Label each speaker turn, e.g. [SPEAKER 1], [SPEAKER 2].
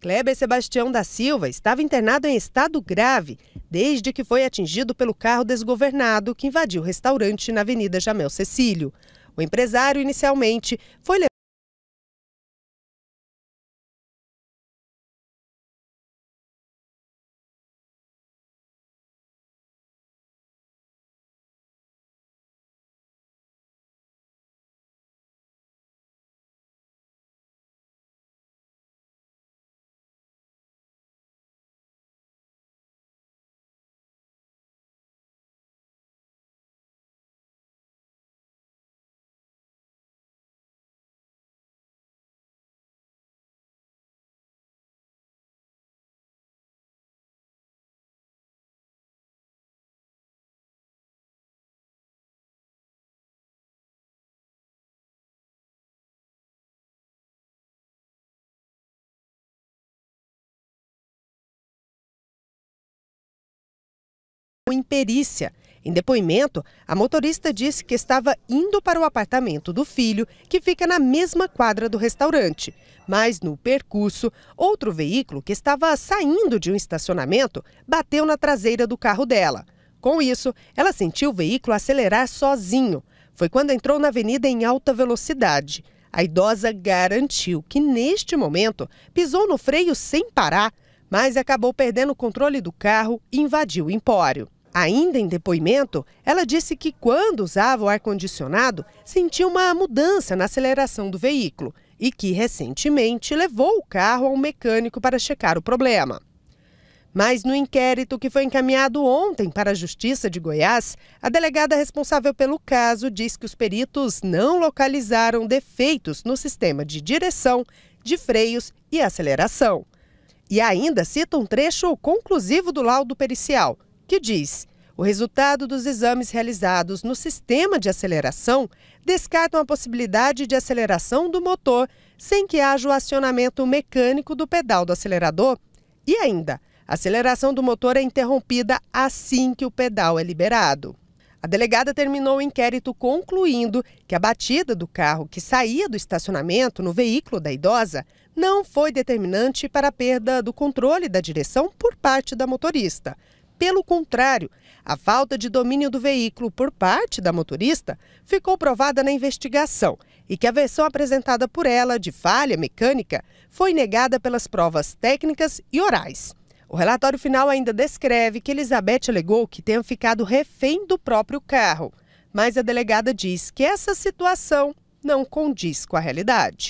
[SPEAKER 1] Kleber Sebastião da Silva estava internado em estado grave desde que foi atingido pelo carro desgovernado que invadiu o restaurante na Avenida Jamel Cecílio. O empresário inicialmente foi com imperícia. Em depoimento, a motorista disse que estava indo para o apartamento do filho, que fica na mesma quadra do restaurante. Mas no percurso, outro veículo que estava saindo de um estacionamento bateu na traseira do carro dela. Com isso, ela sentiu o veículo acelerar sozinho. Foi quando entrou na avenida em alta velocidade. A idosa garantiu que, neste momento, pisou no freio sem parar, mas acabou perdendo o controle do carro e invadiu o empório. Ainda em depoimento, ela disse que quando usava o ar-condicionado, sentiu uma mudança na aceleração do veículo e que recentemente levou o carro a um mecânico para checar o problema. Mas no inquérito que foi encaminhado ontem para a Justiça de Goiás, a delegada responsável pelo caso diz que os peritos não localizaram defeitos no sistema de direção, de freios e aceleração. E ainda cita um trecho conclusivo do laudo pericial, que diz: o resultado dos exames realizados no sistema de aceleração descartam a possibilidade de aceleração do motor sem que haja o acionamento mecânico do pedal do acelerador. E ainda, a aceleração do motor é interrompida assim que o pedal é liberado. A delegada terminou o inquérito concluindo que a batida do carro que saía do estacionamento no veículo da idosa não foi determinante para a perda do controle da direção por parte da motorista, pelo contrário, a falta de domínio do veículo por parte da motorista ficou provada na investigação e que a versão apresentada por ela de falha mecânica foi negada pelas provas técnicas e orais. O relatório final ainda descreve que Elizabeth alegou que tenha ficado refém do próprio carro, mas a delegada diz que essa situação não condiz com a realidade.